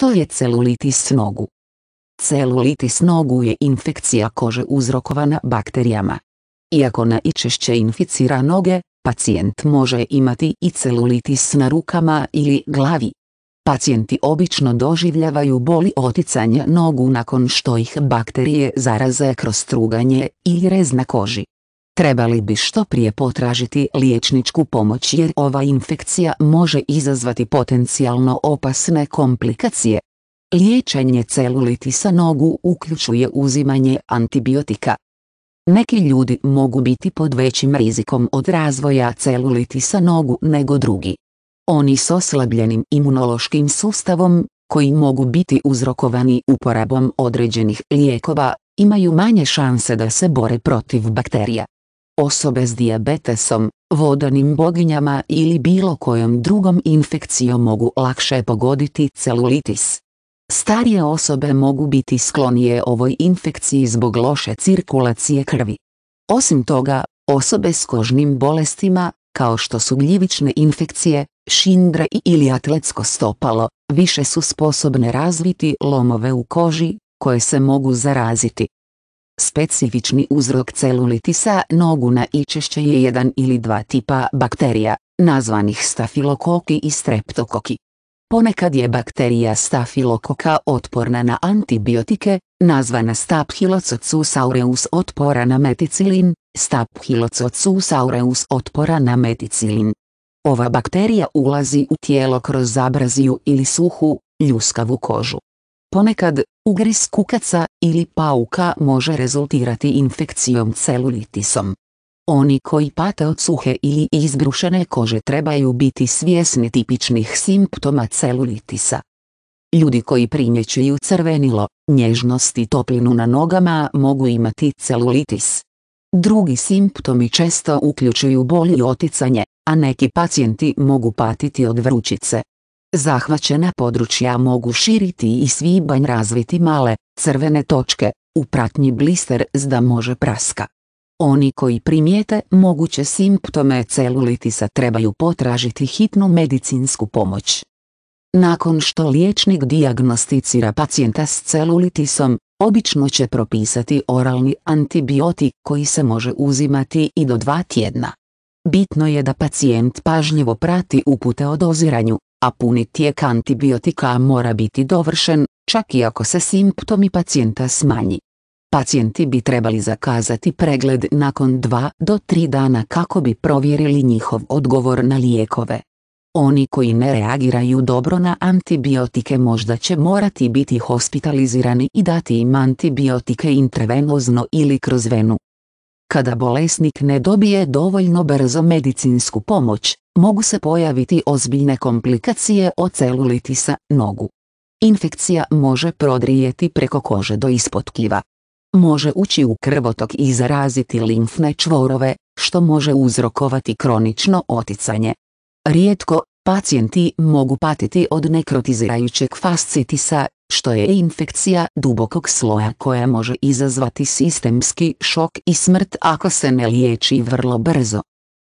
To je celulitis nogu? Celulitis nogu je infekcija kože uzrokovana bakterijama. Iako najčešće inficira noge, pacijent može imati i celulitis na rukama ili glavi. Pacijenti obično doživljavaju boli oticanja nogu nakon što ih bakterije zaraze kroz truganje ili rez na koži. Trebali bi što prije potražiti liječničku pomoć jer ova infekcija može izazvati potencijalno opasne komplikacije. Liječenje celulitisa nogu uključuje uzimanje antibiotika. Neki ljudi mogu biti pod većim rizikom od razvoja celulitisa nogu nego drugi. Oni s oslabljenim imunološkim sustavom, koji mogu biti uzrokovani uporabom određenih lijekova, imaju manje šanse da se bore protiv bakterija osobe s dijabetesom, vodanim boginjama ili bilo kojom drugom infekcijom mogu lakše pogoditi celulitis. Starije osobe mogu biti sklonije ovoj infekciji zbog loše cirkulacije krvi. Osim toga, osobe s kožnim bolestima, kao što su gljivične infekcije, šindre ili atletsko stopalo, više su sposobne razviti lomove u koži, koje se mogu zaraziti. Specifični uzrok celulitisa nogu ičešće je jedan ili dva tipa bakterija, nazvanih stafilokoki i streptokoki. Ponekad je bakterija stafilokoka otporna na antibiotike, nazvana Staphylococcus aureus otpora na meticilin, Staphylococcus aureus otpora na meticilin. Ova bakterija ulazi u tijelo kroz zabraziju ili suhu, ljuskavu kožu. Ponekad, ugriz kukaca ili pauka može rezultirati infekcijom celulitisom. Oni koji pate od suhe ili izbrušene kože trebaju biti svjesni tipičnih simptoma celulitisa. Ljudi koji primjećuju crvenilo, nježnost i toplinu na nogama mogu imati celulitis. Drugi simptomi često uključuju bolje oticanje, a neki pacijenti mogu patiti od vrućice. Zahvaćena područja mogu širiti i svibanj razviti male, crvene točke, u pratnji blister zda može praska. Oni koji primijete moguće simptome celulitisa trebaju potražiti hitnu medicinsku pomoć. Nakon što liječnik diagnosticira pacijenta s celulitisom, obično će propisati oralni antibiotik koji se može uzimati i do dva tjedna. Bitno je da pacijent pažljivo prati upute o doziranju, a puni tijek antibiotika mora biti dovršen, čak i ako se simptomi pacijenta smanji. Pacijenti bi trebali zakazati pregled nakon 2 do 3 dana kako bi provjerili njihov odgovor na lijekove. Oni koji ne reagiraju dobro na antibiotike možda će morati biti hospitalizirani i dati im antibiotike intravenozno ili kroz venu. Kada bolesnik ne dobije dovoljno brzo medicinsku pomoć, mogu se pojaviti ozbiljne komplikacije od celulitisa nogu. Infekcija može prodrijeti preko kože do ispod tkiva. Može ući u krvotok i zaraziti limfne čvorove, što može uzrokovati kronično oticanje. Rijetko, pacijenti mogu patiti od nekrotizirajućeg fascitisa, što je infekcija dubokog sloja koja može izazvati sistemski šok i smrt ako se ne liječi vrlo brzo.